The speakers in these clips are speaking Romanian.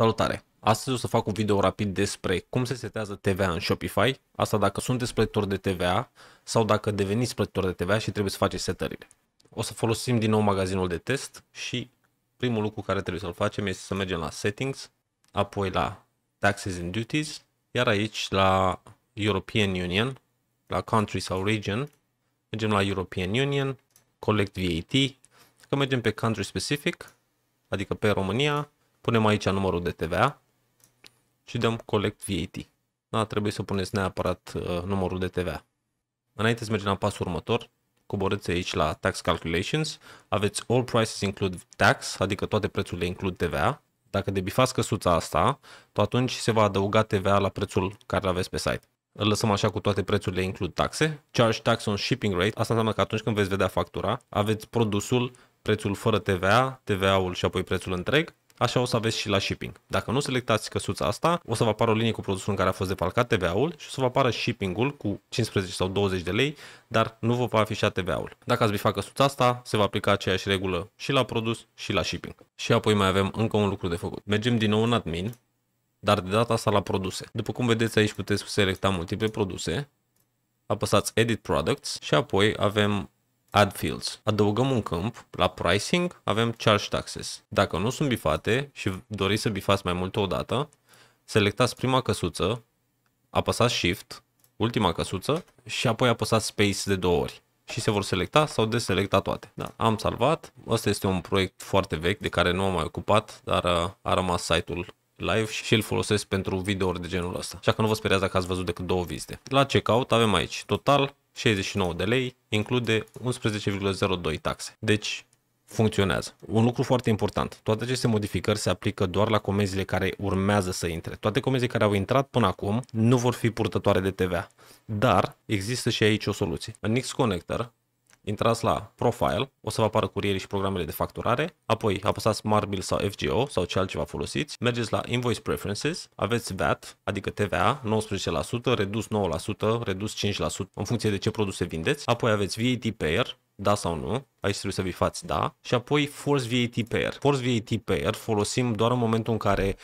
Salutare! Astăzi o să fac un video rapid despre cum se setează TVA în Shopify, asta dacă sunteți plătitori de TVA sau dacă deveniți plătitori de TVA și trebuie să faceți setările. O să folosim din nou magazinul de test și primul lucru care trebuie să-l facem este să mergem la Settings, apoi la Taxes and Duties, iar aici la European Union, la Country sau Region, mergem la European Union, Collect VAT, Dacă mergem pe Country Specific, adică pe România, Punem aici numărul de TVA și dăm Collect VAT. Da, trebuie să puneți neapărat uh, numărul de TVA. Înainte să mergem la pasul următor, coborâți aici la Tax Calculations, aveți All Prices Include Tax, adică toate prețurile includ TVA. Dacă debifați căsuța asta, atunci se va adăuga TVA la prețul care îl aveți pe site. Îl lăsăm așa cu toate prețurile includ taxe. Charge tax on shipping rate, asta înseamnă că atunci când veți vedea factura, aveți produsul, prețul fără TVA, TVA-ul și apoi prețul întreg Așa o să aveți și la shipping. Dacă nu selectați căsuța asta, o să vă apară o linie cu produsul în care a fost defalcat TVA-ul și o să vă apară shipping-ul cu 15 sau 20 de lei, dar nu vă va afișa TVA-ul. Dacă ați bifat căsuța asta, se va aplica aceeași regulă și la produs și la shipping. Și apoi mai avem încă un lucru de făcut. Mergem din nou în admin, dar de data asta la produse. După cum vedeți aici puteți selecta multiple produse, apăsați Edit Products și apoi avem add fields. Adăugăm un câmp, la pricing avem charge taxes. Dacă nu sunt bifate și doriți să bifați mai multe odată, selectați prima căsuță, apăsați Shift, ultima căsuță și apoi apăsați Space de două ori și se vor selecta sau deselecta toate. Da, am salvat, Asta este un proiect foarte vechi de care nu am mai ocupat, dar uh, a rămas site-ul live și îl folosesc pentru videouri de genul ăsta. Așa că nu vă speriați dacă ați văzut decât două vizite. La checkout avem aici total 69 de lei, include 11,02 taxe. Deci funcționează. Un lucru foarte important, toate aceste modificări se aplică doar la comenzile care urmează să intre. Toate comenzile care au intrat până acum nu vor fi purtătoare de TVA, dar există și aici o soluție. În X-Connector intrați la Profile, o să vă apară curierii și programele de facturare, apoi apăsați Smart Bill sau FGO sau ce altceva folosiți, mergeți la Invoice Preferences, aveți VAT, adică TVA, 19%, redus 9%, redus 5% în funcție de ce produse vindeți, apoi aveți VAT Payer, da sau nu, aici trebuie să vi fați da, și apoi Force VAT Payer. Force VAT Payer folosim doar în momentul în care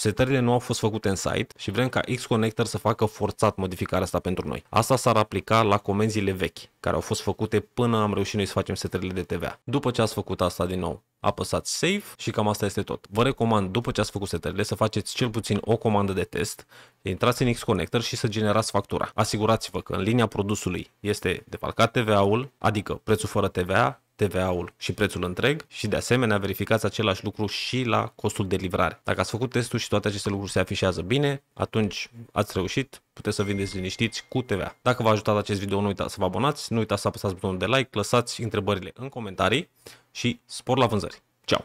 Setările nu au fost făcute în site și vrem ca X-Connector să facă forțat modificarea asta pentru noi. Asta s-ar aplica la comenzile vechi, care au fost făcute până am reușit noi să facem setările de TVA. După ce ați făcut asta din nou, apăsați Save și cam asta este tot. Vă recomand, după ce ați făcut setările, să faceți cel puțin o comandă de test, intrați în X-Connector și să generați factura. Asigurați-vă că în linia produsului este defalcat TVA-ul, adică prețul fără TVA, TVA-ul și prețul întreg și de asemenea verificați același lucru și la costul de livrare. Dacă ați făcut testul și toate aceste lucruri se afișează bine, atunci ați reușit, puteți să vindeți liniștiți cu TVA. Dacă v-a ajutat acest video, nu uitați să vă abonați, nu uitați să apăsați butonul de like, lăsați întrebările în comentarii și spor la vânzări. Ciao!